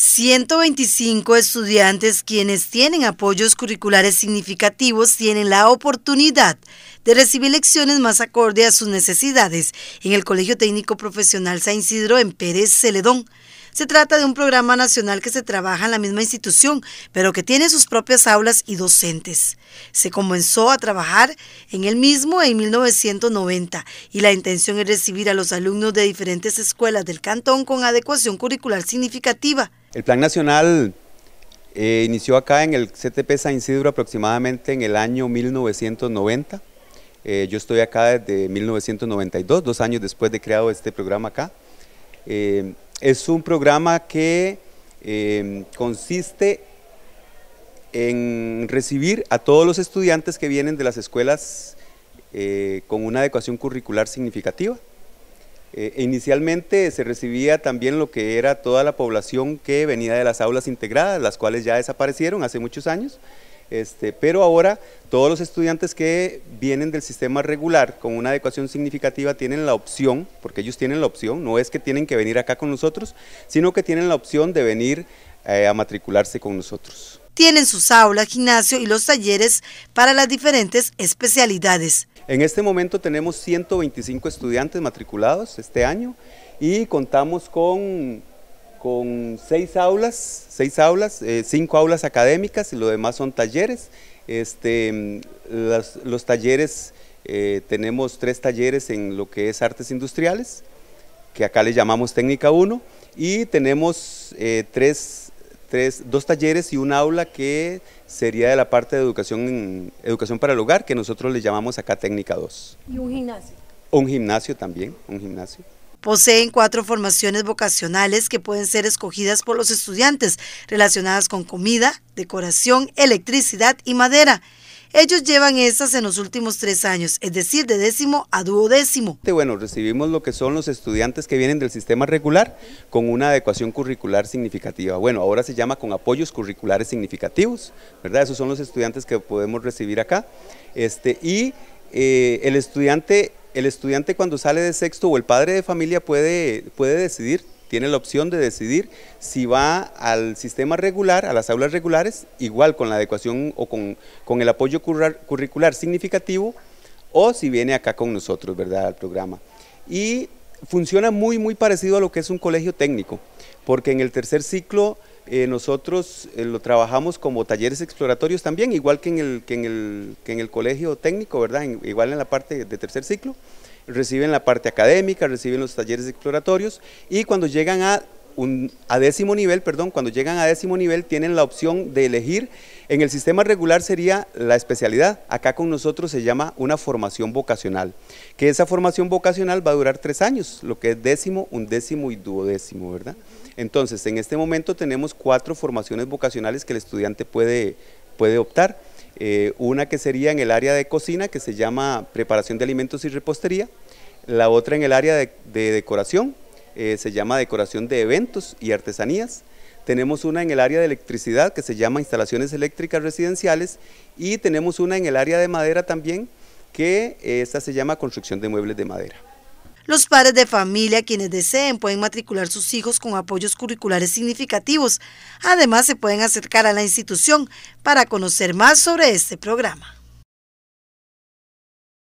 125 estudiantes quienes tienen apoyos curriculares significativos tienen la oportunidad de recibir lecciones más acorde a sus necesidades en el Colegio Técnico Profesional San Isidro en Pérez Celedón. Se trata de un programa nacional que se trabaja en la misma institución, pero que tiene sus propias aulas y docentes. Se comenzó a trabajar en el mismo en 1990 y la intención es recibir a los alumnos de diferentes escuelas del cantón con adecuación curricular significativa. El Plan Nacional eh, inició acá en el CTP San Isidro aproximadamente en el año 1990. Eh, yo estoy acá desde 1992, dos años después de creado este programa acá. Eh, es un programa que consiste en recibir a todos los estudiantes que vienen de las escuelas con una adecuación curricular significativa. Eh, e inicialmente se recibía también lo que era toda la población que venía de las aulas integradas, las cuales ya desaparecieron hace muchos años, este, pero ahora todos los estudiantes que vienen del sistema regular con una adecuación significativa tienen la opción, porque ellos tienen la opción, no es que tienen que venir acá con nosotros, sino que tienen la opción de venir eh, a matricularse con nosotros tienen sus aulas, gimnasio y los talleres para las diferentes especialidades. En este momento tenemos 125 estudiantes matriculados este año y contamos con, con seis aulas, seis aulas, eh, cinco aulas académicas y lo demás son talleres. Este, los talleres, eh, tenemos tres talleres en lo que es artes industriales, que acá le llamamos técnica 1, y tenemos eh, tres tres, dos talleres y un aula que sería de la parte de educación, educación para el hogar, que nosotros le llamamos acá técnica 2. Y un gimnasio. Un gimnasio también, un gimnasio. Poseen cuatro formaciones vocacionales que pueden ser escogidas por los estudiantes, relacionadas con comida, decoración, electricidad y madera. Ellos llevan esas en los últimos tres años, es decir, de décimo a duodécimo. Bueno, recibimos lo que son los estudiantes que vienen del sistema regular con una adecuación curricular significativa. Bueno, ahora se llama con apoyos curriculares significativos, ¿verdad? Esos son los estudiantes que podemos recibir acá. Este, y eh, el, estudiante, el estudiante cuando sale de sexto o el padre de familia puede, puede decidir tiene la opción de decidir si va al sistema regular, a las aulas regulares, igual con la adecuación o con, el apoyo curricular significativo, o si viene acá con nosotros, ¿verdad?, al programa. Y funciona muy, muy parecido a lo que es un colegio técnico, porque en el tercer ciclo eh, nosotros eh, lo trabajamos como talleres exploratorios también, igual que en el, colegio técnico, ¿verdad?, igual en la parte de tercer ciclo reciben la parte académica, reciben los talleres exploratorios y cuando llegan a, a décimo nivel, perdón, cuando llegan a décimo nivel tienen la opción de elegir, en el sistema regular sería la especialidad, acá con nosotros se llama una formación vocacional, que esa formación vocacional va a durar tres años, lo que es décimo, undécimo y duodécimo, ¿verdad? Entonces, en este momento tenemos cuatro formaciones vocacionales que el estudiante puede, puede optar. Eh, una que sería en el área de cocina, que se llama preparación de alimentos y repostería, la otra en el área de, decoración, eh, se llama decoración de eventos y artesanías, tenemos una en el área de electricidad que se llama instalaciones eléctricas residenciales y tenemos una en el área de madera también, que esta se llama construcción de muebles de madera. Los padres de familia quienes deseen pueden matricular sus hijos con apoyos curriculares significativos. Además, se pueden acercar a la institución para conocer más sobre este programa.